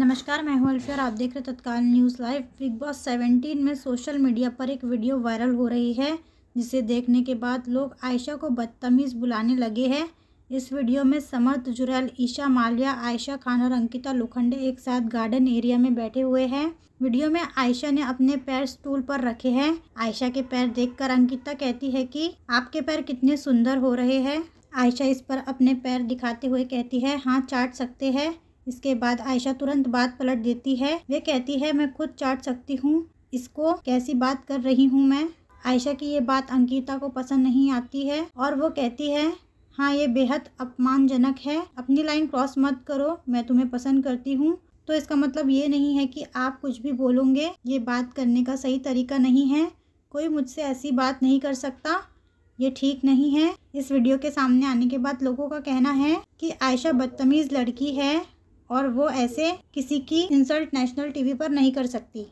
नमस्कार मैं हूं और आप देख रहे Tatkal news live Bigg Boss seventeen में सोशल मीडिया पर एक वीडियो वायरल हो रही है जिसे देखने के बाद लोग आयशा को बदतमीज़ बुलाने लगे हैं इस वीडियो में समर्थ जुरैल ईशा माल्या आयशा खान और अंकिता लोखंडे एक साथ गार्डन एरिया में बैठे हुए हैं वीडियो में आयशा ने अपने पैर स्टूल पर रखे हैं आयशा के पैर देखकर अंकिता कहती है कि आपके पैर कितने सुंदर हो रहे हैं आयशा इस पर अपने पैर दिखाते हुए कहती है हाँ चाट सकते हैं इसके बाद आयशा तुरंत बात पलट देती है वे कहती है मैं खुद चाट सकती हूँ इसको कैसी बात कर रही हूँ मैं आयशा की ये बात अंकिता को पसंद नहीं आती है और वो कहती है हाँ ये बेहद अपमानजनक है अपनी लाइन क्रॉस मत करो मैं तुम्हें पसंद करती हूँ तो इसका मतलब ये नहीं है कि आप कुछ भी बोलोगे ये बात करने का सही तरीका नहीं है कोई मुझसे ऐसी बात नहीं कर सकता ये ठीक नहीं है इस वीडियो के सामने आने के बाद लोगों का कहना है कि आयशा बदतमीज़ लड़की है और वो ऐसे किसी की इंसल्ट नेशनल टीवी पर नहीं कर सकती